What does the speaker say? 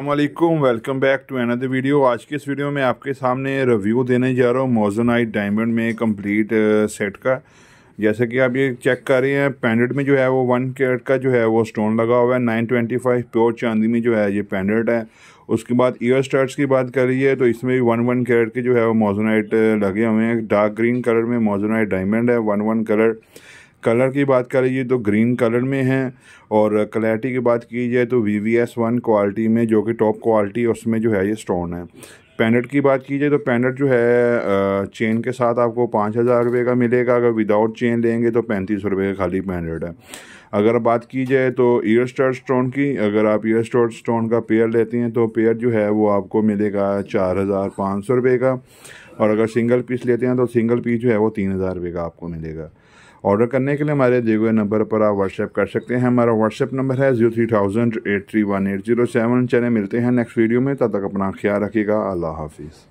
अल्लाम welcome back to another video आज के इस वीडियो में आपके सामने रिव्यू देने जा रहा हूँ मोजोनाइट डायमंड में कंप्लीट सेट uh, का जैसे कि आप ये चेक कर रहे हैं पेंडेंट में जो है वो वन कैरेट का जो है वो स्टोन लगा हुआ है नाइन ट्वेंटी फाइव प्योर चांदी में जो है ये पेंडेंट है उसके बाद ईयर स्टार्ट की बात करिए तो इसमें भी वन वन कैरेट के जो है वो मोजोनाइट uh, लगे हुए हैं डार्क ग्रीन कलर में मोजोनाइट डायमंड है वन वन कलर कलर की बात करें तो ग्रीन कलर में है और क्लैरिटी की बात की जाए तो V V S one quality में जो कि टॉप क्वालिटी उसमें जो है ये स्टोन है पैनट की बात की जाए तो पैनट जो है चेन के साथ आपको पाँच हज़ार रुपये का मिलेगा अगर विदाउट चेन लेंगे तो पैंतीस रुपये का खाली पैनट है अगर बात की जाए तो ईयर स्टार स्टोन की अगर आप ईयर स्टार स्टोन का पेयर लेते हैं तो पेयर जो है वो आपको मिलेगा चार हज़ार पाँच सौ रुपये का और अगर सिंगल पीस लेते हैं तो सिंगल पीस जो है वो तीन हज़ार रुपये का आपको मिलेगा ऑर्डर करने के लिए हमारे दिए गए नंबर पर आप व्हाट्सएप कर सकते हैं हमारा व्हाट्सएप नंबर है zero three thousand eight three one eight zero seven चले मिलते हैं नेक्स्ट वीडियो में तब तक अपना ख्याल रखिएगा अल्लाह हाफिज़